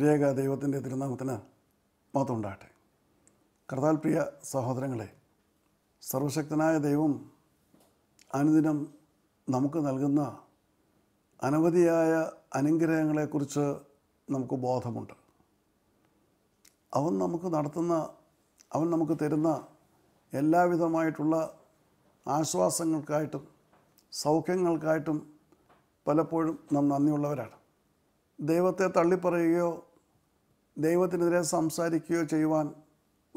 പ്രിയക ദൈവത്തിൻ്റെ തിരുനാമത്തിന് മാത്രം ഉണ്ടാകട്ടെ സഹോദരങ്ങളെ സർവശക്തനായ ദൈവം അനുദിനം നമുക്ക് നൽകുന്ന അനവധിയായ അനുഗ്രഹങ്ങളെക്കുറിച്ച് നമുക്ക് ബോധമുണ്ട് അവൻ നമുക്ക് നടത്തുന്ന അവൻ നമുക്ക് തരുന്ന എല്ലാവിധമായിട്ടുള്ള ആശ്വാസങ്ങൾക്കായിട്ടും സൗഖ്യങ്ങൾക്കായിട്ടും പലപ്പോഴും നാം നന്ദിയുള്ളവരാണ് ദൈവത്തെ തള്ളിപ്പറയുകയോ ദൈവത്തിനെതിരെ സംസാരിക്കുകയോ ചെയ്യുവാൻ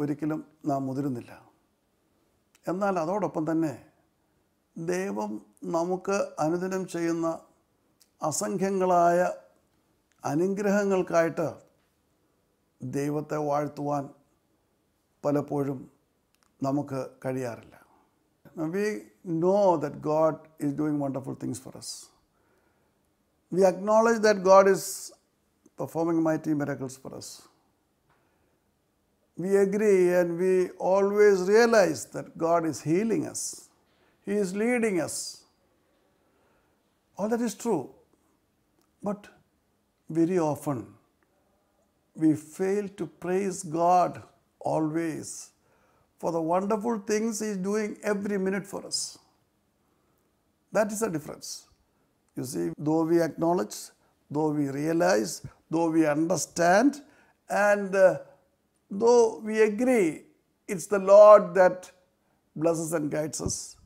ഒരിക്കലും നാം മുതിരുന്നില്ല എന്നാൽ അതോടൊപ്പം തന്നെ ദൈവം നമുക്ക് അനുദിനം ചെയ്യുന്ന അസംഖ്യങ്ങളായ അനുഗ്രഹങ്ങൾക്കായിട്ട് ദൈവത്തെ വാഴ്ത്തുവാൻ പലപ്പോഴും നമുക്ക് കഴിയാറില്ല we know that God is doing wonderful things for us we acknowledge that God is performing mighty miracles for us. We agree and we always realize that God is healing us. He is leading us. All that is true. But very often we fail to praise God always for the wonderful things He is doing every minute for us. That is the difference. You see, though we acknowledge though we realize, though we understand, and uh, though we agree, it's the Lord that blesses and guides us.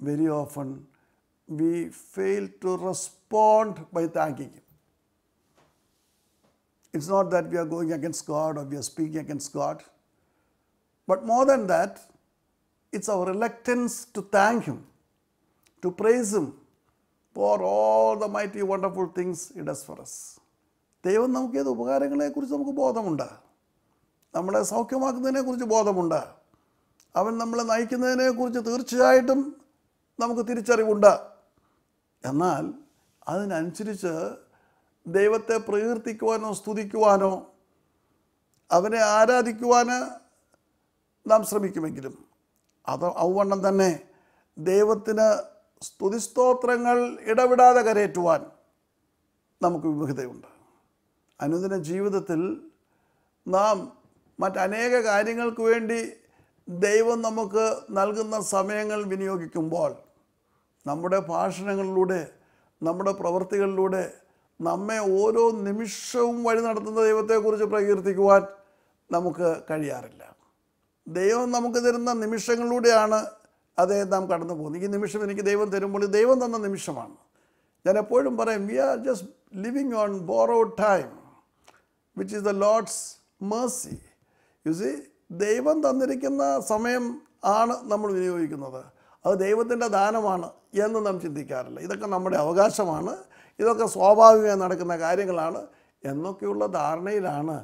Very often, we fail to respond by thanking Him. It's not that we are going against God or we are speaking against God, but more than that, it's our reluctance to thank Him, to praise Him, for all the mighty wonderful things he does for us ദൈവം നമുക്ക് ഏത് ഉപകാരങ്ങളെക്കുറിച്ച് നമുക്ക് ബോധമുണ്ട് നമ്മളെ സൗഖ്യമാക്കുന്നതിനെക്കുറിച്ച് ബോധമുണ്ട് അവൻ നമ്മളെ നയിക്കുന്നതിനെക്കുറിച്ച് തീർച്ചയായിട്ടും നമുക്ക് തിരിച്ചറിവുണ്ട് എന്നാൽ അതിനനുസരിച്ച് ദൈവത്തെ പ്രകീർത്തിക്കുവാനോ സ്തുതിക്കുവാനോ അവനെ ആരാധിക്കുവാന് നാം ശ്രമിക്കുമെങ്കിലും അത് അവണ്ണം തന്നെ ദൈവത്തിന് സ്തുതിസ്തോത്രങ്ങൾ ഇടവിടാതെ കരയേറ്റുവാൻ നമുക്ക് വിമുഖതയുണ്ട് അനുദിന ജീവിതത്തിൽ നാം മറ്റനേക കാര്യങ്ങൾക്ക് വേണ്ടി ദൈവം നമുക്ക് നൽകുന്ന സമയങ്ങൾ വിനിയോഗിക്കുമ്പോൾ നമ്മുടെ ഭാഷണങ്ങളിലൂടെ നമ്മുടെ പ്രവൃത്തികളിലൂടെ നമ്മെ ഓരോ നിമിഷവും വഴി നടത്തുന്ന ദൈവത്തെക്കുറിച്ച് പ്രകീർത്തിക്കുവാൻ നമുക്ക് കഴിയാറില്ല ദൈവം നമുക്ക് തരുന്ന നിമിഷങ്ങളിലൂടെയാണ് അതേ നാം കടന്നു പോകുന്നു ഈ നിമിഷം എനിക്ക് ദൈവം തരുമ്പോൾ ദൈവം തന്ന നിമിഷമാണ് ഞാൻ എപ്പോഴും പറയും we are just living on borrowed time which is the Lord's mercy you see ദൈവം തന്നിരിക്കുന്ന സമയം ആണ് നമ്മൾ വിനിയോഗിക്കുന്നത് അത് ദൈവത്തിൻ്റെ ദാനമാണ് എന്ന് നാം ചിന്തിക്കാറില്ല ഇതൊക്കെ നമ്മുടെ അവകാശമാണ് ഇതൊക്കെ സ്വാഭാവികമായി നടക്കുന്ന കാര്യങ്ങളാണ് എന്നൊക്കെയുള്ള ധാരണയിലാണ്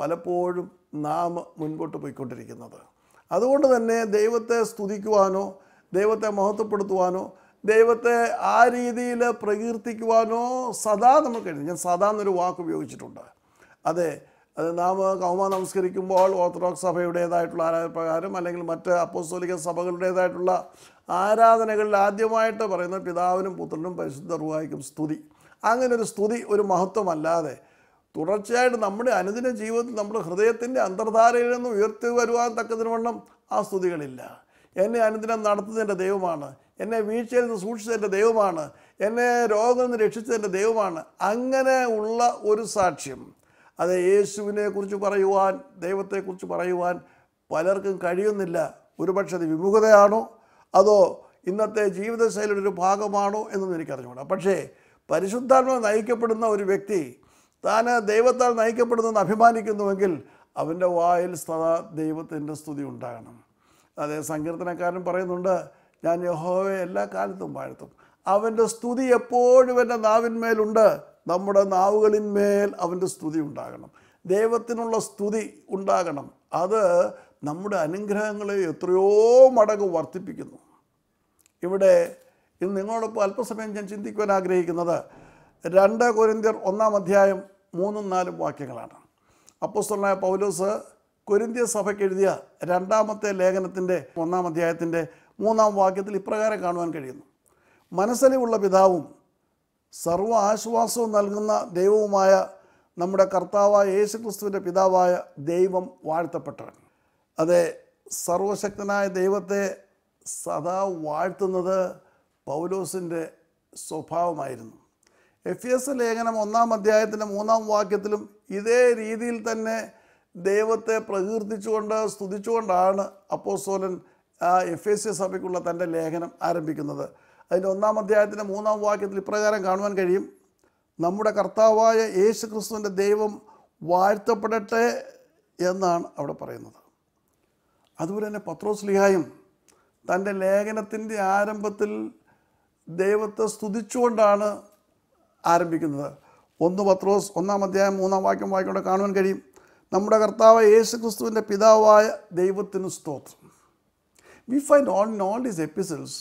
പലപ്പോഴും നാം മുൻപോട്ട് പോയിക്കൊണ്ടിരിക്കുന്നത് അതുകൊണ്ട് തന്നെ ദൈവത്തെ സ്തുതിക്കുവാനോ ദൈവത്തെ മഹത്വപ്പെടുത്തുവാനോ ദൈവത്തെ ആ രീതിയിൽ പ്രകീർത്തിക്കുവാനോ സദാ നമുക്ക് കഴിഞ്ഞു ഞാൻ സദാ എന്നൊരു വാക്ക് ഉപയോഗിച്ചിട്ടുണ്ട് അതെ അത് നാം കൗമ നമസ്കരിക്കുമ്പോൾ ഓർത്തഡോക്സ് സഭയുടേതായിട്ടുള്ള ആരാധന പ്രകാരം അല്ലെങ്കിൽ മറ്റ് അപ്പോസ്തോലിക സഭകളുടേതായിട്ടുള്ള ആരാധനകളിൽ ആദ്യമായിട്ട് പറയുന്ന പിതാവിനും പുത്രനും പരിശുദ്ധ സ്തുതി അങ്ങനെ ഒരു സ്തുതി ഒരു മഹത്വമല്ലാതെ തുടർച്ചയായിട്ട് നമ്മുടെ അനുദിന ജീവിതത്തിൽ നമ്മുടെ ഹൃദയത്തിൻ്റെ അന്തർധാരയിൽ നിന്ന് ഉയർത്തി വരുവാൻ തക്കതിന് വണ്ണം ആ സ്തുതികളില്ല എന്നെ അനുദിനം നടത്തുന്നതിൻ്റെ ദൈവമാണ് എന്നെ വീഴ്ചയിൽ നിന്ന് സൂക്ഷിച്ചതിൻ്റെ ദൈവമാണ് എന്നെ രോഗം നിന്ന് രക്ഷിച്ചതിൻ്റെ ദൈവമാണ് അങ്ങനെ ഉള്ള ഒരു സാക്ഷ്യം അത് യേശുവിനെ കുറിച്ച് പറയുവാൻ ദൈവത്തെക്കുറിച്ച് പറയുവാൻ പലർക്കും കഴിയുന്നില്ല ഒരുപക്ഷെ അത് വിമുഖതയാണോ അതോ ഇന്നത്തെ ജീവിതശൈലിയുടെ ഒരു ഭാഗമാണോ എന്നൊന്നും എനിക്കറിഞ്ഞുകൂടാ പക്ഷേ പരിശുദ്ധാത്മ നയിക്കപ്പെടുന്ന ഒരു വ്യക്തി താൻ ദൈവത്താൽ നയിക്കപ്പെടുന്നെന്ന് അഭിമാനിക്കുന്നുവെങ്കിൽ അവൻ്റെ വായിൽ സദാ ദൈവത്തിൻ്റെ സ്തുതി ഉണ്ടാകണം അതേ സങ്കീർത്തനക്കാരൻ പറയുന്നുണ്ട് ഞാൻ യഹോവയെ എല്ലാ കാലത്തും വാഴ്ത്തും അവൻ്റെ സ്തുതി എപ്പോഴും എൻ്റെ നാവിന്മേലുണ്ട് നമ്മുടെ നാവുകളിന്മേൽ അവൻ്റെ സ്തുതി ഉണ്ടാകണം ദൈവത്തിനുള്ള സ്തുതി ഉണ്ടാകണം അത് നമ്മുടെ അനുഗ്രഹങ്ങളെ എത്രയോ മടങ്ങ് വർദ്ധിപ്പിക്കുന്നു ഇവിടെ ഇന്ന് നിങ്ങളോടൊപ്പം അല്പസമയം ഞാൻ ചിന്തിക്കുവാൻ ആഗ്രഹിക്കുന്നത് രണ്ട് കൊരിന്തിയർ ഒന്നാം അധ്യായം മൂന്നും നാലും വാക്യങ്ങളാണ് അപ്പോസ്തലനായ പൗലോസ് കൊരിന്തിയ സഭയ്ക്ക് എഴുതിയ രണ്ടാമത്തെ ലേഖനത്തിൻ്റെ ഒന്നാം അധ്യായത്തിൻ്റെ മൂന്നാം വാക്യത്തിൽ ഇപ്രകാരം കാണുവാൻ കഴിയുന്നു മനസ്സലിവുള്ള പിതാവും സർവ്വ ആശ്വാസവും നൽകുന്ന ദൈവവുമായ നമ്മുടെ കർത്താവായ യേശുക്രിസ്തുവിൻ്റെ പിതാവായ ദൈവം വാഴ്ത്തപ്പെട്ടവൻ അതെ സർവശക്തനായ ദൈവത്തെ സദാ വാഴ്ത്തുന്നത് പൗലോസിൻ്റെ സ്വഭാവമായിരുന്നു എഫ് എസ് ലേഖനം ഒന്നാം അധ്യായത്തിൻ്റെ മൂന്നാം വാക്യത്തിലും ഇതേ രീതിയിൽ തന്നെ ദൈവത്തെ പ്രകീർത്തിച്ചുകൊണ്ട് സ്തുതിച്ചുകൊണ്ടാണ് അപ്പോസ്തോലൻ എഫ് എസ് സഭയ്ക്കുള്ള തൻ്റെ ലേഖനം ആരംഭിക്കുന്നത് അതിൻ്റെ ഒന്നാം അധ്യായത്തിൻ്റെ മൂന്നാം വാക്യത്തിൽ ഇപ്രകാരം കാണുവാൻ കഴിയും നമ്മുടെ കർത്താവായ യേശു ക്രിസ്തുവിൻ്റെ ദൈവം വാഴ്ത്തപ്പെടട്ടെ എന്നാണ് അവിടെ പറയുന്നത് അതുപോലെ തന്നെ പത്രോസ് ലിഹായും തൻ്റെ ലേഖനത്തിൻ്റെ ആരംഭത്തിൽ ദൈവത്തെ സ്തുതിച്ചുകൊണ്ടാണ് ആരംഭിക്കുന്നത് ഒന്ന് പത്രോസ് ഒന്നാം അധ്യായം മൂന്നാം വാക്യം വായിക്കൊണ്ട് കാണുവാൻ കഴിയും നമ്മുടെ കർത്താവ് യേശു ക്രിസ്തുവിൻ്റെ പിതാവായ ദൈവത്തിന് സ്തോത്രം we find on in all these episodes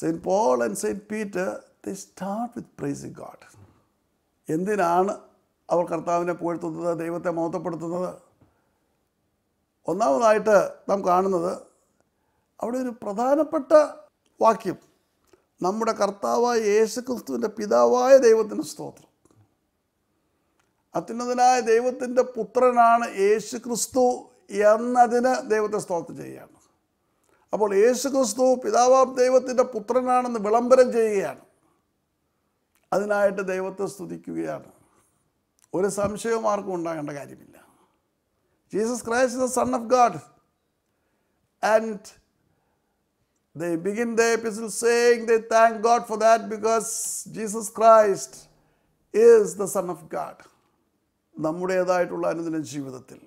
Saint Paul and Saint Peter the start with praising God എന്തിനാണ് അവർ കർത്താവിനെ പുകഴ്ത്തുന്നത് ദൈവത്തെ മഹത്വപ്പെടുത്തുന്നത് ഒന്നാമതായിട്ട് നാം കാണുന്നത് അവിടെ ഒരു പ്രധാനപ്പെട്ട വാക്യം നമ്മുടെ കർത്താവായ യേശു ക്രിസ്തുവിൻ്റെ പിതാവായ ദൈവത്തിൻ്റെ സ്തോത്രം അത്യുന്നതനായ ദൈവത്തിൻ്റെ പുത്രനാണ് യേശു ക്രിസ്തു എന്നതിന് ദൈവത്തെ സ്തോത്രം ചെയ്യുകയാണ് അപ്പോൾ യേശു ക്രിസ്തു പിതാവാം ദൈവത്തിൻ്റെ പുത്രനാണെന്ന് വിളംബരം ചെയ്യുകയാണ് അതിനായിട്ട് ദൈവത്തെ സ്തുതിക്കുകയാണ് ഒരു സംശയവും ആർക്കും ഉണ്ടാകേണ്ട കാര്യമില്ല Jesus Christ the son of God and They begin the epistle saying they thank God for that because Jesus Christ is the Son of God. നമ്മുടേതായിട്ടുള്ള അനുദിന ജീവിതത്തിൽ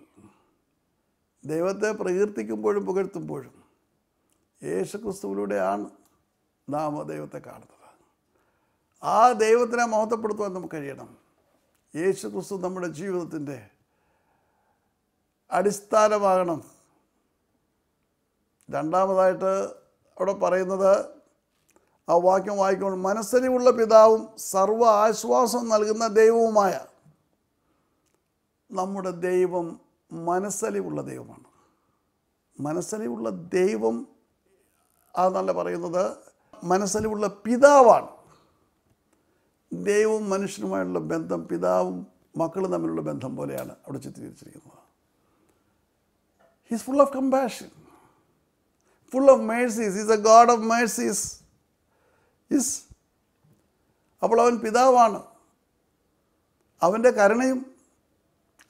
ദൈവത്തെ പ്രകീർത്തിക്കുമ്പോഴും പുകഴ്ത്തുമ്പോഴും യേശുക്രിസ്തുവിലൂടെയാണ് നാം ദൈവത്തെ കാണുന്നത് ആ ദൈവത്തിനെ മഹത്വപ്പെടുത്തുവാൻ നമുക്ക് കഴിയണം ക്രിസ്തു നമ്മുടെ ജീവിതത്തിൻ്റെ അടിസ്ഥാനമാകണം രണ്ടാമതായിട്ട് അവിടെ പറയുന്നത് ആ വാക്യം വായിക്കുമ്പോൾ മനസ്സരിവുള്ള പിതാവും സർവ്വ ആശ്വാസം നൽകുന്ന ദൈവവുമായ നമ്മുടെ ദൈവം മനസ്സലിവുള്ള ദൈവമാണ് മനസ്സലിവുള്ള ദൈവം അതെന്നല്ല പറയുന്നത് മനസ്സലിവുള്ള പിതാവാണ് ദൈവവും മനുഷ്യനുമായുള്ള ബന്ധം പിതാവും മക്കളും തമ്മിലുള്ള ബന്ധം പോലെയാണ് അവിടെ ചിത്രീകരിച്ചിരിക്കുന്നത് he's full of compassion full of mercies is a God of mercies is അപ്പോൾ അവൻ പിതാവാണ് അവൻ്റെ കരുണയും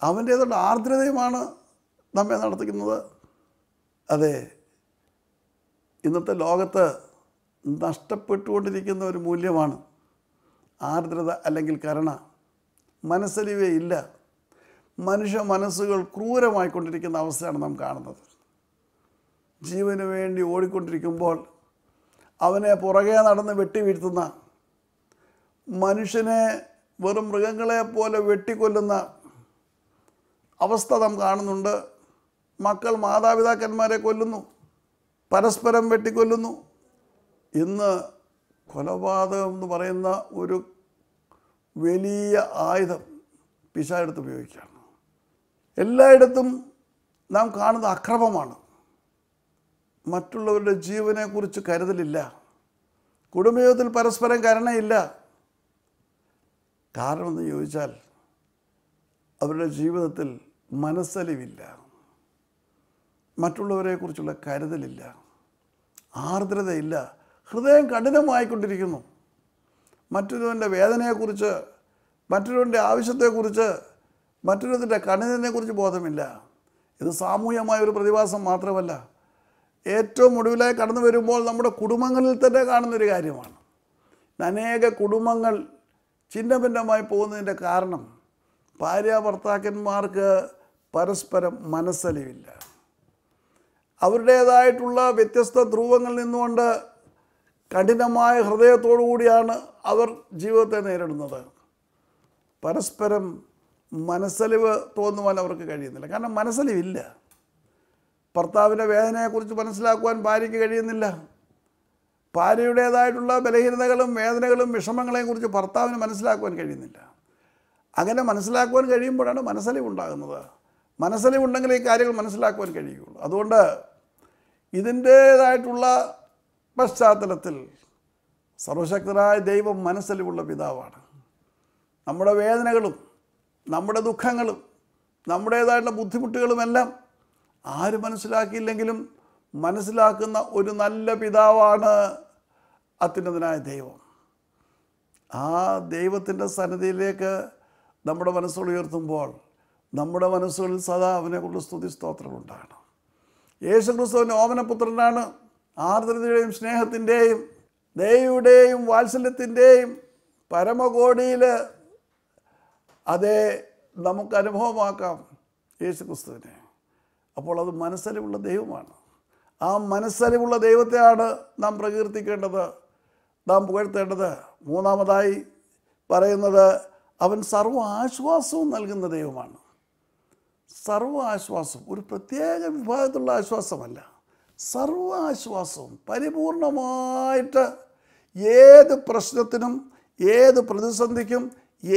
അവൻ്റേതുള്ള ആർദ്രതയുമാണ് നമ്മെ നടത്തിക്കുന്നത് അതെ ഇന്നത്തെ ലോകത്ത് നഷ്ടപ്പെട്ടുകൊണ്ടിരിക്കുന്ന ഒരു മൂല്യമാണ് ആർദ്രത അല്ലെങ്കിൽ കരുണ മനസ്സലിവേ ഇല്ല മനുഷ്യ മനസ്സുകൾ ക്രൂരമായിക്കൊണ്ടിരിക്കുന്ന അവസ്ഥയാണ് നാം കാണുന്നത് ജീവന് വേണ്ടി ഓടിക്കൊണ്ടിരിക്കുമ്പോൾ അവനെ പുറകെ നടന്ന് വെട്ടി വീഴ്ത്തുന്ന മനുഷ്യനെ വെറും മൃഗങ്ങളെ പോലെ വെട്ടിക്കൊല്ലുന്ന അവസ്ഥ നാം കാണുന്നുണ്ട് മക്കൾ മാതാപിതാക്കന്മാരെ കൊല്ലുന്നു പരസ്പരം വെട്ടിക്കൊല്ലുന്നു ഇന്ന് കൊലപാതകം എന്ന് പറയുന്ന ഒരു വലിയ ആയുധം പിശായെടുത്ത് ഉപയോഗിക്കുകയാണ് എല്ലായിടത്തും നാം കാണുന്ന അക്രമമാണ് മറ്റുള്ളവരുടെ ജീവനെക്കുറിച്ച് കരുതലില്ല കുടുംബജീവിതത്തിൽ പരസ്പരം കരുണയില്ല കാരണമെന്ന് ചോദിച്ചാൽ അവരുടെ ജീവിതത്തിൽ മനസ്സലിവില്ല മറ്റുള്ളവരെക്കുറിച്ചുള്ള കരുതലില്ല ആർദ്രതയില്ല ഹൃദയം കഠിനമായിക്കൊണ്ടിരിക്കുന്നു മറ്റൊരുവൻ്റെ വേദനയെക്കുറിച്ച് മറ്റൊരുവൻ്റെ ആവശ്യത്തെക്കുറിച്ച് മറ്റൊരുവൻ്റെ കഠിനതിനെക്കുറിച്ച് ബോധമില്ല ഇത് സാമൂഹ്യമായ ഒരു പ്രതിഭാസം മാത്രമല്ല ഏറ്റവും ഒടുവിലായി കടന്നു വരുമ്പോൾ നമ്മുടെ കുടുംബങ്ങളിൽ തന്നെ കാണുന്നൊരു കാര്യമാണ് അനേക കുടുംബങ്ങൾ ഛിന്ന ഭിന്നമായി പോകുന്നതിൻ്റെ കാരണം ഭാര്യ ഭർത്താക്കന്മാർക്ക് പരസ്പരം മനസ്സലിവില്ല അവരുടേതായിട്ടുള്ള വ്യത്യസ്ത ധ്രുവങ്ങളിൽ നിന്നുകൊണ്ട് കഠിനമായ ഹൃദയത്തോടു കൂടിയാണ് അവർ ജീവിതത്തെ നേരിടുന്നത് പരസ്പരം മനസ്സലിവ് തോന്നുവാൻ അവർക്ക് കഴിയുന്നില്ല കാരണം മനസ്സലിവില്ല ഭർത്താവിൻ്റെ വേദനയെക്കുറിച്ച് മനസ്സിലാക്കുവാൻ ഭാര്യയ്ക്ക് കഴിയുന്നില്ല ഭാര്യയുടേതായിട്ടുള്ള ബലഹീനതകളും വേദനകളും വിഷമങ്ങളെയും കുറിച്ച് ഭർത്താവിന് മനസ്സിലാക്കുവാൻ കഴിയുന്നില്ല അങ്ങനെ മനസ്സിലാക്കുവാൻ കഴിയുമ്പോഴാണ് മനസ്സലിവുണ്ടാകുന്നത് മനസ്സലിവുണ്ടെങ്കിൽ ഈ കാര്യങ്ങൾ മനസ്സിലാക്കുവാൻ കഴിയുകയുള്ളൂ അതുകൊണ്ട് ഇതിൻ്റേതായിട്ടുള്ള പശ്ചാത്തലത്തിൽ സർവശക്തരായ ദൈവം മനസ്സലിവുള്ള പിതാവാണ് നമ്മുടെ വേദനകളും നമ്മുടെ ദുഃഖങ്ങളും നമ്മുടേതായിട്ടുള്ള ബുദ്ധിമുട്ടുകളുമെല്ലാം ആര് മനസ്സിലാക്കിയില്ലെങ്കിലും മനസ്സിലാക്കുന്ന ഒരു നല്ല പിതാവാണ് അത്യുന്നതനായ ദൈവം ആ ദൈവത്തിൻ്റെ സന്നിധിയിലേക്ക് നമ്മുടെ മനസ്സുകൾ ഉയർത്തുമ്പോൾ നമ്മുടെ മനസ്സുകളിൽ സദാ അവനെക്കുള്ള സ്തുതി സ്തോത്രമുണ്ടാണ് യേശു ക്രിസ്തുവിൻ്റെ ഓമനപുത്രനാണ് ആർദ്രതയുടെയും സ്നേഹത്തിൻ്റെയും ദയയുടെയും വാത്സല്യത്തിൻ്റെയും പരമകോടിയിൽ അതേ നമുക്ക് അനുഭവമാക്കാം യേശു ക്രിസ്തുവിനെ അപ്പോൾ അത് മനസ്സലിവുള്ള ദൈവമാണ് ആ മനസ്സലിവുള്ള ദൈവത്തെയാണ് നാം പ്രകീർത്തിക്കേണ്ടത് നാം പുകഴ്ത്തേണ്ടത് മൂന്നാമതായി പറയുന്നത് അവൻ സർവ്വ ആശ്വാസവും നൽകുന്ന ദൈവമാണ് സർവ്വ ആശ്വാസം ഒരു പ്രത്യേക വിഭാഗത്തിലുള്ള ആശ്വാസമല്ല സർവ്വ ആശ്വാസവും പരിപൂർണമായിട്ട് ഏത് പ്രശ്നത്തിനും ഏത് പ്രതിസന്ധിക്കും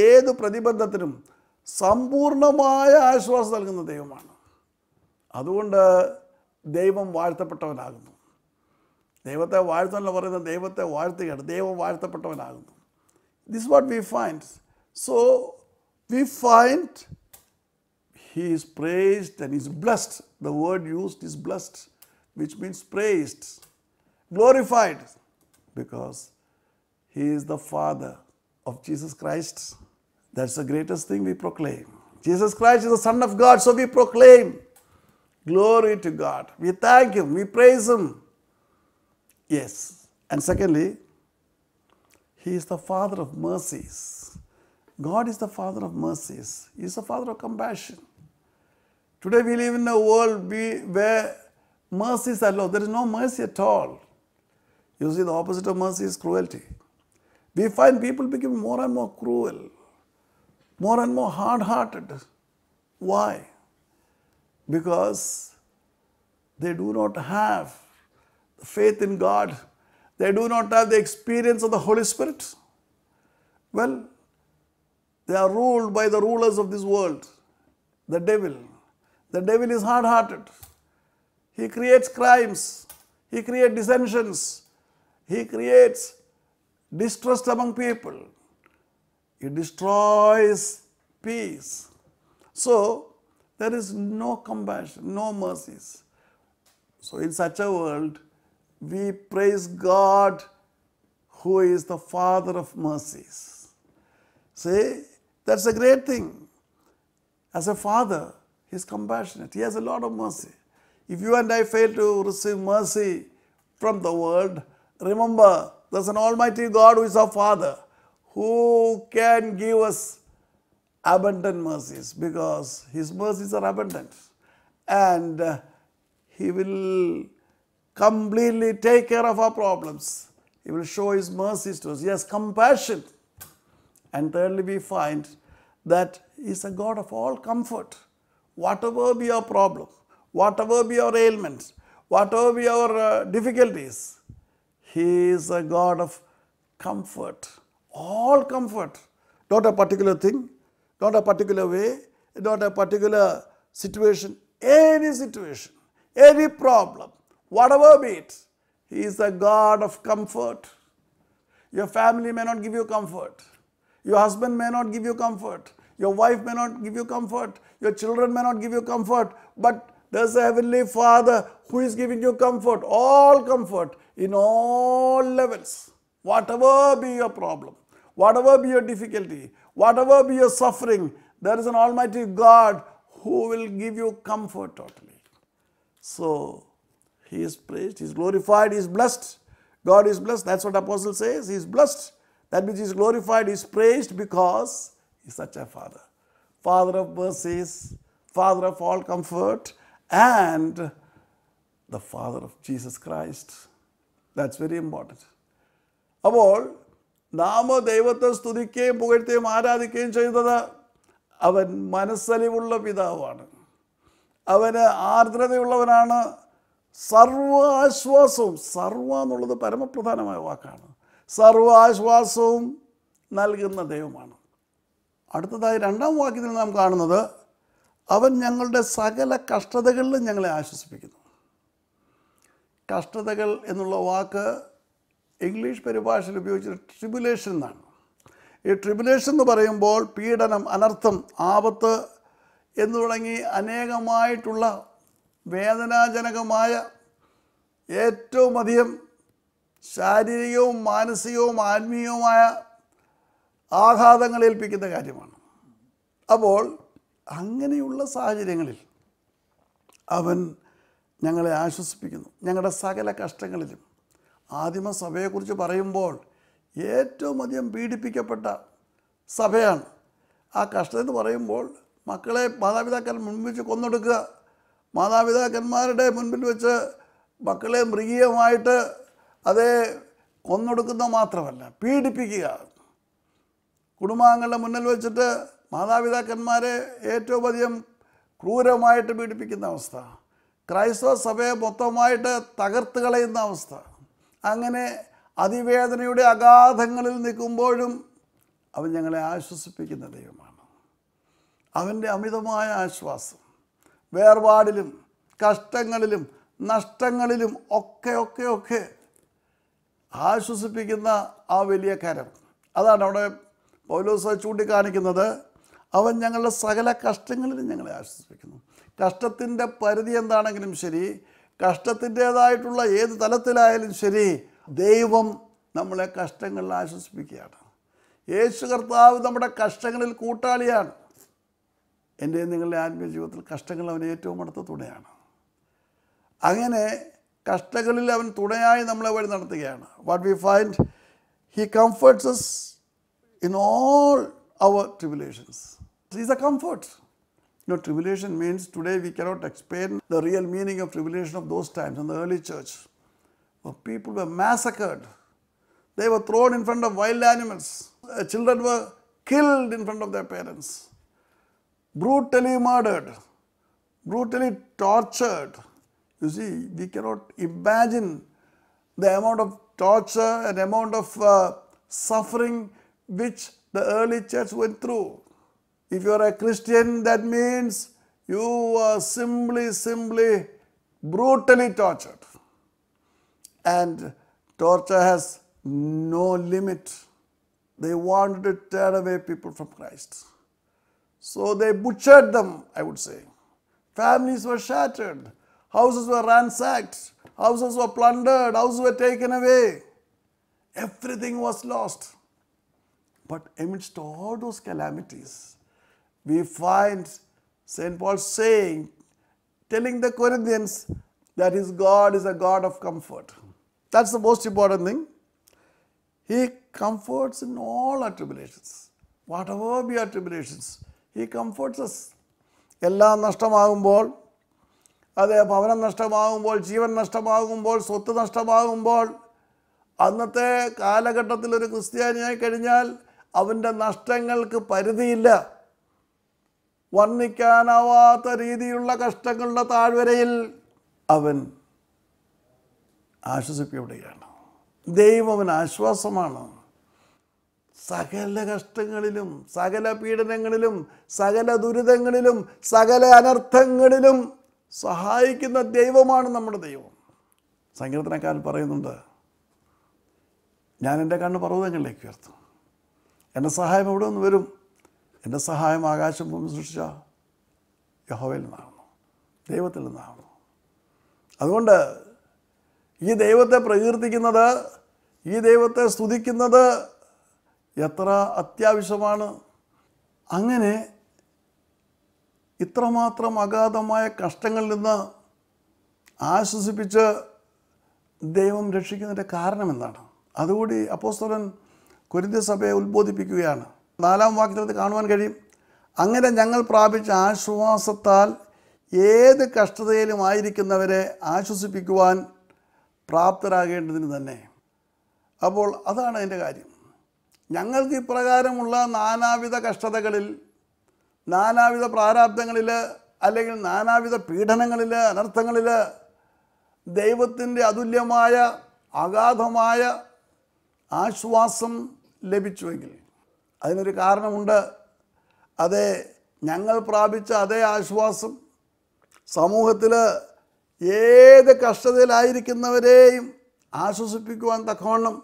ഏത് പ്രതിബന്ധത്തിനും സമ്പൂർണമായ ആശ്വാസം നൽകുന്ന ദൈവമാണ് അതുകൊണ്ട് ദൈവം വാഴ്ത്തപ്പെട്ടവനാകുന്നു ദൈവത്തെ വാഴ്ത്തല്ല പറയുന്നത് ദൈവത്തെ വാഴ്ത്തുകയാണ് he is praised and is blessed. The word used is blessed, which means praised, glorified, because he is the Father of Jesus Christ. That's the greatest thing we proclaim. Jesus Christ is the Son of God, so we proclaim Glory to God. We thank Him. We praise Him. Yes. And secondly, He is the Father of mercies. God is the Father of mercies. He is the Father of compassion. Today we live in a world where mercies are low. There is no mercy at all. You see, the opposite of mercy is cruelty. We find people becoming more and more cruel, more and more hard hearted. Why? because they do not have faith in God. They do not have the experience of the Holy Spirit. Well, they are ruled by the rulers of this world, the devil. The devil is hard hearted. He creates crimes, he creates dissensions, he creates distrust among people, he destroys peace. So, there is no compassion, no mercies. So, in such a world, we praise God who is the Father of mercies. See, that's a great thing. As a father, he's compassionate, he has a lot of mercy. If you and I fail to receive mercy from the world, remember there's an Almighty God who is our Father who can give us abundant mercies because His mercies are abundant. And uh, He will completely take care of our problems. He will show His mercies to us. He has compassion. And thirdly, we find that He is a God of all comfort. Whatever be our problem, whatever be our ailments, whatever be our uh, difficulties, He is a God of comfort. All comfort. Not a particular thing, not a particular way, not a particular situation, any situation, any problem, whatever be it, He is the God of comfort. Your family may not give you comfort. Your husband may not give you comfort. Your wife may not give you comfort. Your children may not give you comfort. But there's a Heavenly Father who is giving you comfort, all comfort in all levels. Whatever be your problem, whatever be your difficulty, Whatever be your suffering, there is an Almighty God who will give you comfort totally. So, He is praised, He is glorified, He is blessed. God is blessed. That's what Apostle says. He is blessed. That means He is glorified He is praised because He is such a Father. Father of mercies, Father of all comfort, and the Father of Jesus Christ. That's very important. all. നാമ ദൈവത്തെ സ്തുതിക്കുകയും പുകഴ്ത്തുകയും ആരാധിക്കുകയും ചെയ്തത് അവൻ മനസ്സലിവുള്ള പിതാവാണ് അവന് ആർദ്രതയുള്ളവനാണ് സർവാശ്വാസവും സർവ എന്നുള്ളത് പരമപ്രധാനമായ വാക്കാണ് സർവാശ്വാസവും നൽകുന്ന ദൈവമാണ് അടുത്തതായി രണ്ടാം വാക്യത്തിൽ നാം കാണുന്നത് അവൻ ഞങ്ങളുടെ സകല കഷ്ടതകളിലും ഞങ്ങളെ ആശ്വസിപ്പിക്കുന്നു കഷ്ടതകൾ എന്നുള്ള വാക്ക് ഇംഗ്ലീഷ് പരിഭാഷയിൽ ഉപയോഗിച്ചത് ട്രിബുലേഷൻ എന്നാണ് ഈ ട്രിബുലേഷൻ എന്ന് പറയുമ്പോൾ പീഡനം അനർത്ഥം ആപത്ത് എന്നു തുടങ്ങി അനേകമായിട്ടുള്ള വേദനാജനകമായ ഏറ്റവും അധികം ശാരീരികവും മാനസികവും ആത്മീയവുമായ ആഘാതങ്ങൾ ഏൽപ്പിക്കുന്ന കാര്യമാണ് അപ്പോൾ അങ്ങനെയുള്ള സാഹചര്യങ്ങളിൽ അവൻ ഞങ്ങളെ ആശ്വസിപ്പിക്കുന്നു ഞങ്ങളുടെ സകല കഷ്ടങ്ങളിലും ആദിമസഭയെക്കുറിച്ച് പറയുമ്പോൾ ഏറ്റവും അധികം പീഡിപ്പിക്കപ്പെട്ട സഭയാണ് ആ എന്ന് പറയുമ്പോൾ മക്കളെ മാതാപിതാക്കൾ മുൻപിൽ വെച്ച് കൊന്നൊടുക്കുക മാതാപിതാക്കന്മാരുടെ മുൻപിൽ വെച്ച് മക്കളെ മൃഗീയമായിട്ട് അതേ കൊന്നൊടുക്കുന്ന മാത്രമല്ല പീഡിപ്പിക്കുക കുടുംബാംഗങ്ങളുടെ മുന്നിൽ വെച്ചിട്ട് മാതാപിതാക്കന്മാരെ ഏറ്റവും അധികം ക്രൂരമായിട്ട് പീഡിപ്പിക്കുന്ന അവസ്ഥ ക്രൈസ്തവ സഭയെ മൊത്തമായിട്ട് തകർത്ത് കളയുന്ന അവസ്ഥ അങ്ങനെ അതിവേദനയുടെ അഗാധങ്ങളിൽ നിൽക്കുമ്പോഴും അവൻ ഞങ്ങളെ ആശ്വസിപ്പിക്കുന്ന ദൈവമാണ് അവൻ്റെ അമിതമായ ആശ്വാസം വേർപാടിലും കഷ്ടങ്ങളിലും നഷ്ടങ്ങളിലും ഒക്കെ ഒക്കെ ഒക്കെ ആശ്വസിപ്പിക്കുന്ന ആ വലിയ കരം അതാണ് അവിടെ പൗലോസ് ചൂണ്ടിക്കാണിക്കുന്നത് അവൻ ഞങ്ങളുടെ സകല കഷ്ടങ്ങളിലും ഞങ്ങളെ ആശ്വസിപ്പിക്കുന്നു കഷ്ടത്തിൻ്റെ പരിധി എന്താണെങ്കിലും ശരി കഷ്ടത്തിൻ്റേതായിട്ടുള്ള ഏത് തലത്തിലായാലും ശരി ദൈവം നമ്മളെ കഷ്ടങ്ങളിൽ ആശ്വസിപ്പിക്കുകയാണ് യേശു കർത്താവ് നമ്മുടെ കഷ്ടങ്ങളിൽ കൂട്ടാളിയാണ് എൻ്റെ നിങ്ങളുടെ ആത്മീയ ജീവിതത്തിൽ കഷ്ടങ്ങൾ അവൻ ഏറ്റവും അടുത്ത തുണയാണ് അങ്ങനെ കഷ്ടങ്ങളിൽ അവൻ തുണയായി നമ്മളെ വഴി നടത്തുകയാണ് what we find he comforts in all our tribulations is a comfort You know, tribulation means today we cannot explain the real meaning of tribulation of those times in the early church. people were massacred. They were thrown in front of wild animals. Children were killed in front of their parents. Brutally murdered. Brutally tortured. You see, we cannot imagine the amount of torture and amount of uh, suffering which the early church went through. If you are a Christian, that means you are simply, simply brutally tortured. And torture has no limit. They wanted to tear away people from Christ. So they butchered them, I would say. Families were shattered, houses were ransacked, houses were plundered, houses were taken away. Everything was lost. But amidst all those calamities, we find St. Paul saying, telling the Corinthians that his God is a God of comfort. That's the most important thing. He comforts in all our tribulations. Whatever be our tribulations, He comforts us. എല്ലാം നഷ്ടമാകുമ്പോൾ അതെ ഭവനം നഷ്ടമാകുമ്പോൾ ജീവൻ നഷ്ടമാകുമ്പോൾ സ്വത്ത് നഷ്ടമാകുമ്പോൾ അന്നത്തെ കാലഘട്ടത്തിൽ ഒരു ക്രിസ്ത്യാനിയായി കഴിഞ്ഞാൽ അവൻ്റെ നഷ്ടങ്ങൾക്ക് പരിധിയില്ല വർണ്ണിക്കാനാവാത്ത രീതിയിലുള്ള കഷ്ടങ്ങളുടെ താഴ്വരയിൽ അവൻ ആശ്വസിപ്പിക്കപ്പെടുകയാണ് ദൈവം അവൻ ആശ്വാസമാണ് സകല കഷ്ടങ്ങളിലും സകല പീഡനങ്ങളിലും സകല ദുരിതങ്ങളിലും സകല അനർത്ഥങ്ങളിലും സഹായിക്കുന്ന ദൈവമാണ് നമ്മുടെ ദൈവം സങ്കീർത്തനക്കാരൻ പറയുന്നുണ്ട് ഞാൻ എൻ്റെ കണ്ണ് പർവ്വതങ്ങളിലേക്ക് ഉയർത്തും എൻ്റെ സഹായം എവിടെ നിന്ന് വരും എൻ്റെ സഹായം ആകാശം ഭൂമി സൃഷ്ടിച്ച യഹോവയിൽ നിന്നാകുന്നു ദൈവത്തിൽ നിന്നാകുന്നു അതുകൊണ്ട് ഈ ദൈവത്തെ പ്രകീർത്തിക്കുന്നത് ഈ ദൈവത്തെ സ്തുതിക്കുന്നത് എത്ര അത്യാവശ്യമാണ് അങ്ങനെ ഇത്രമാത്രം അഗാധമായ കഷ്ടങ്ങളിൽ നിന്ന് ആശ്വസിപ്പിച്ച് ദൈവം രക്ഷിക്കുന്നതിൻ്റെ കാരണം എന്താണ് അതുകൂടി അപ്പോസ്തലൻ കുരുതി സഭയെ ഉത്ബോധിപ്പിക്കുകയാണ് നാലാം വാക്യത്തിൽ കാണുവാൻ കഴിയും അങ്ങനെ ഞങ്ങൾ പ്രാപിച്ച ആശ്വാസത്താൽ ഏത് കഷ്ടതയിലും ആയിരിക്കുന്നവരെ ആശ്വസിപ്പിക്കുവാൻ പ്രാപ്തരാകേണ്ടതിന് തന്നെ അപ്പോൾ അതാണ് അതിൻ്റെ കാര്യം ഞങ്ങൾക്ക് ഇപ്രകാരമുള്ള നാനാവിധ കഷ്ടതകളിൽ നാനാവിധ പ്രാരാബ്ദങ്ങളിൽ അല്ലെങ്കിൽ നാനാവിധ പീഡനങ്ങളിൽ അനർത്ഥങ്ങളിൽ ദൈവത്തിൻ്റെ അതുല്യമായ അഗാധമായ ആശ്വാസം ലഭിച്ചുവെങ്കിൽ അതിനൊരു കാരണമുണ്ട് അതേ ഞങ്ങൾ പ്രാപിച്ച അതേ ആശ്വാസം സമൂഹത്തിൽ ഏത് കഷ്ടതയിലായിരിക്കുന്നവരെയും ആശ്വസിപ്പിക്കുവാൻ തക്കവണ്ണം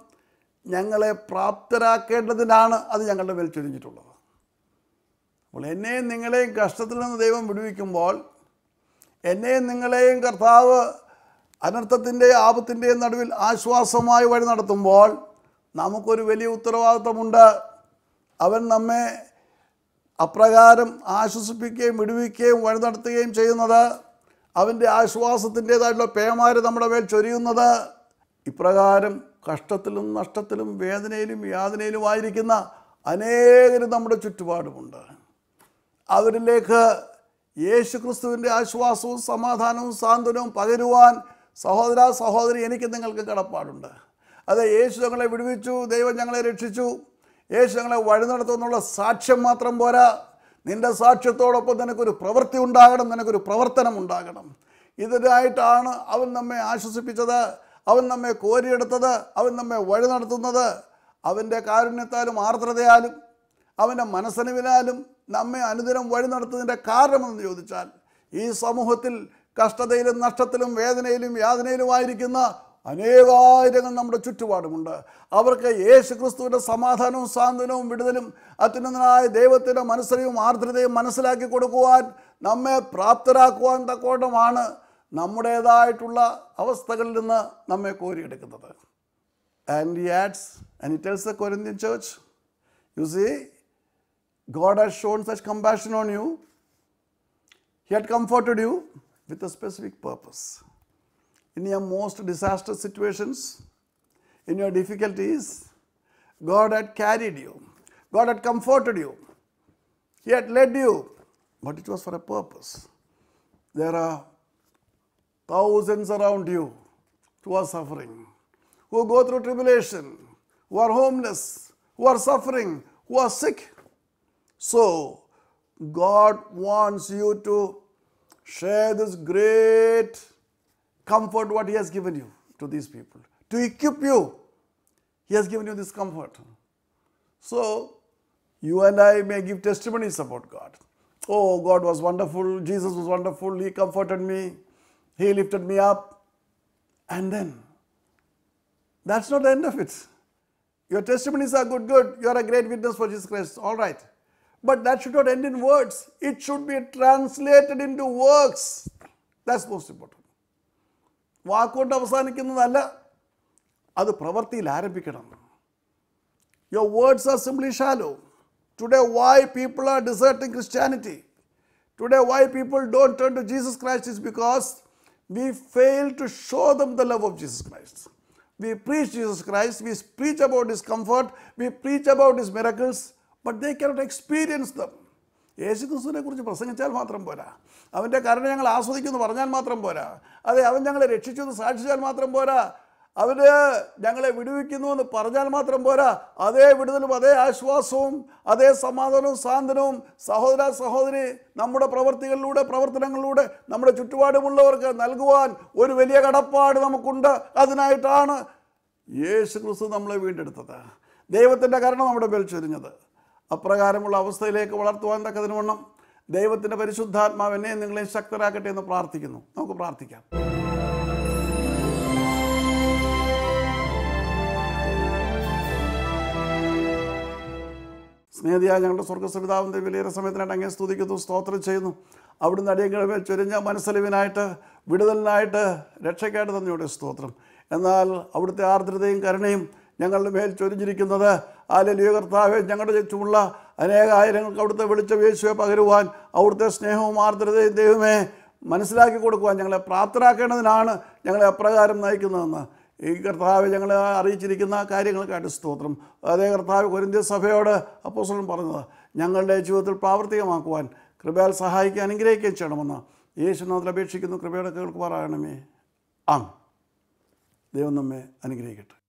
ഞങ്ങളെ പ്രാപ്തരാക്കേണ്ടതിനാണ് അത് ഞങ്ങളുടെ മേൽ ചൊരിഞ്ഞിട്ടുള്ളത് അപ്പോൾ എന്നെയും നിങ്ങളെയും കഷ്ടത്തിൽ നിന്ന് ദൈവം വിടുവിക്കുമ്പോൾ എന്നെയും നിങ്ങളെയും കർത്താവ് അനർത്ഥത്തിൻ്റെയും ആപത്തിൻ്റെയും നടുവിൽ ആശ്വാസമായി വഴി നടത്തുമ്പോൾ നമുക്കൊരു വലിയ ഉത്തരവാദിത്വമുണ്ട് അവൻ നമ്മെ അപ്രകാരം ആശ്വസിപ്പിക്കുകയും വിടുവിക്കുകയും വഴി നടത്തുകയും ചെയ്യുന്നത് അവൻ്റെ ആശ്വാസത്തിൻ്റേതായിട്ടുള്ള പേമാര് നമ്മുടെ മേൽ ചൊരിയുന്നത് ഇപ്രകാരം കഷ്ടത്തിലും നഷ്ടത്തിലും വേദനയിലും യാതനയിലുമായിരിക്കുന്ന അനേകരും നമ്മുടെ ചുറ്റുപാടുമുണ്ട് അവരിലേക്ക് യേശുക്രിസ്തുവിൻ്റെ ആശ്വാസവും സമാധാനവും സാന്ത്വനവും പകരുവാൻ സഹോദര സഹോദരി എനിക്ക് നിങ്ങൾക്ക് കടപ്പാടുണ്ട് അത് യേശു ഞങ്ങളെ വിടുവിച്ചു ദൈവം ഞങ്ങളെ രക്ഷിച്ചു യേശു ഞങ്ങളെ വഴി നടത്തുമെന്നുള്ള സാക്ഷ്യം മാത്രം പോരാ നിൻ്റെ സാക്ഷ്യത്തോടൊപ്പം നിനക്കൊരു പ്രവൃത്തി ഉണ്ടാകണം നിനക്കൊരു പ്രവർത്തനം ഉണ്ടാകണം ഇതിനായിട്ടാണ് അവൻ നമ്മെ ആശ്വസിപ്പിച്ചത് അവൻ നമ്മെ കോരിയെടുത്തത് അവൻ നമ്മെ വഴി നടത്തുന്നത് അവൻ്റെ കാരുണ്യത്താലും ആർദ്രതയാലും അവൻ്റെ മനസ്സിനുവിനാലും നമ്മെ അനുദിനം വഴി നടത്തുന്നതിൻ്റെ കാരണമെന്ന് ചോദിച്ചാൽ ഈ സമൂഹത്തിൽ കഷ്ടതയിലും നഷ്ടത്തിലും വേദനയിലും യാതനയിലുമായിരിക്കുന്ന അനേകായിരങ്ങൾ നമ്മുടെ ചുറ്റുപാടുമുണ്ട് അവർക്ക് യേശു ക്രിസ്തുവിൻ്റെ സമാധാനവും സാന്ത്വനവും വിടുതലും അത്യുന്നതനായ ദൈവത്തിൻ്റെ മനസ്സറിയും ആർദ്രതയും മനസ്സിലാക്കി കൊടുക്കുവാൻ നമ്മെ പ്രാപ്തരാക്കുവാൻ തക്കോട്ടമാണ് നമ്മുടേതായിട്ടുള്ള അവസ്ഥകളിൽ നിന്ന് നമ്മെ കോരിയെടുക്കുന്നത് and adds and it tells the Corinthian church you see God has shown such compassion on you. He had comforted you with a specific purpose. in your most disastrous situations, in your difficulties, God had carried you. God had comforted you. He had led you. But it was for a purpose. There are thousands around you who are suffering, who go through tribulation, who are homeless, who are suffering, who are sick. So, God wants you to share this great comfort what he has given you to these people. To equip you, he has given you this comfort. So, you and I may give testimonies about God. Oh, God was wonderful. Jesus was wonderful. He comforted me. He lifted me up. And then, that's not the end of it. Your testimonies are good, good. You are a great witness for Jesus Christ. All right. But that should not end in words. It should be translated into works. That's most important. വാക്കുകൊണ്ട് അവസാനിക്കുന്നതല്ല അത് പ്രവൃത്തിയിൽ ആരംഭിക്കണം your words are simply shallow today why people are deserting Christianity today why people don't turn to Jesus Christ is because we fail to show them the love of Jesus Christ we preach Jesus Christ we preach about is comfort we preach about is miracles but they cannot experience them യേശുക്രിസ്തുവിനെ കുറിച്ച് പ്രസംഗിച്ചാൽ മാത്രം പോരാ അവൻ്റെ കരുണ ഞങ്ങൾ ആസ്വദിക്കുമെന്ന് പറഞ്ഞാൽ മാത്രം പോരാ അതെ അവൻ ഞങ്ങളെ രക്ഷിച്ചു എന്ന് സാക്ഷിച്ചാൽ മാത്രം പോരാ അവർ ഞങ്ങളെ വിടുവിക്കുന്നു എന്ന് പറഞ്ഞാൽ മാത്രം പോരാ അതേ വിടുതലും അതേ ആശ്വാസവും അതേ സമാധാനവും സാന്ത്വനവും സഹോദര സഹോദരി നമ്മുടെ പ്രവർത്തികളിലൂടെ പ്രവർത്തനങ്ങളിലൂടെ നമ്മുടെ ചുറ്റുപാടുമുള്ളവർക്ക് നൽകുവാൻ ഒരു വലിയ കടപ്പാട് നമുക്കുണ്ട് അതിനായിട്ടാണ് യേശു ക്രിസ്തു നമ്മളെ വീണ്ടെടുത്തത് ദൈവത്തിൻ്റെ കരണം നമ്മുടെ മേൽ ചൊരിഞ്ഞത് അപ്രകാരമുള്ള അവസ്ഥയിലേക്ക് വളർത്തുവാൻ തക്കതിന് വണ്ണം ദൈവത്തിൻ്റെ പരിശുദ്ധാത്മാവ് എന്നെ നിങ്ങളെ ശക്തരാക്കട്ടെ എന്ന് പ്രാർത്ഥിക്കുന്നു നമുക്ക് പ്രാർത്ഥിക്കാം സ്നേഹിയായ ഞങ്ങളുടെ സ്വർഗ്ഗസവിതാവിൻ്റെ വിലയേറെ സമയത്തിനായിട്ട് അങ്ങനെ സ്തുതിക്കുന്നു സ്തോത്രം ചെയ്യുന്നു അവിടുന്ന് അടിയങ്ങളെ ചൊരിഞ്ഞ മനസ്സലിവിനായിട്ട് വിടുതലിനായിട്ട് രക്ഷയ്ക്കായിട്ട് തന്നെയുടെ സ്തോത്രം എന്നാൽ അവിടുത്തെ ആർദ്രതയും കരുണയും ഞങ്ങളുടെ മേൽ ചൊരിഞ്ഞിരിക്കുന്നത് ആലലിയ കർത്താവെ ഞങ്ങളുടെ ചുറ്റുമുള്ള അനേകായിരങ്ങൾക്ക് അവിടുത്തെ വെളിച്ച വീഴ്ചയെ പകരുവാൻ അവിടുത്തെ സ്നേഹവും ആർദ്രതയും ദൈവമേ മനസ്സിലാക്കി കൊടുക്കുവാൻ ഞങ്ങളെ പ്രാപ്തരാക്കേണ്ടതിനാണ് ഞങ്ങളെ അപ്രകാരം നയിക്കുന്നതെന്ന് ഈ കർത്താവ് ഞങ്ങളെ അറിയിച്ചിരിക്കുന്ന കാര്യങ്ങൾക്കായിട്ട് സ്തോത്രം അതേ കർത്താവ് കൊരിന്ത്യ സഭയോട് അപ്പോസലൻ പറഞ്ഞത് ഞങ്ങളുടെ ജീവിതത്തിൽ പ്രാവർത്തികമാക്കുവാൻ കൃപയാൽ സഹായിക്കാൻ അനുഗ്രഹിക്കുകയും ചെയ്യണമെന്ന് യേശുനാഥിൽ അപേക്ഷിക്കുന്നു കൃപയുടെ കേൾക്കുവാറാകണമേ ആം ദൈവം നമ്മെ അനുഗ്രഹിക്കട്ടെ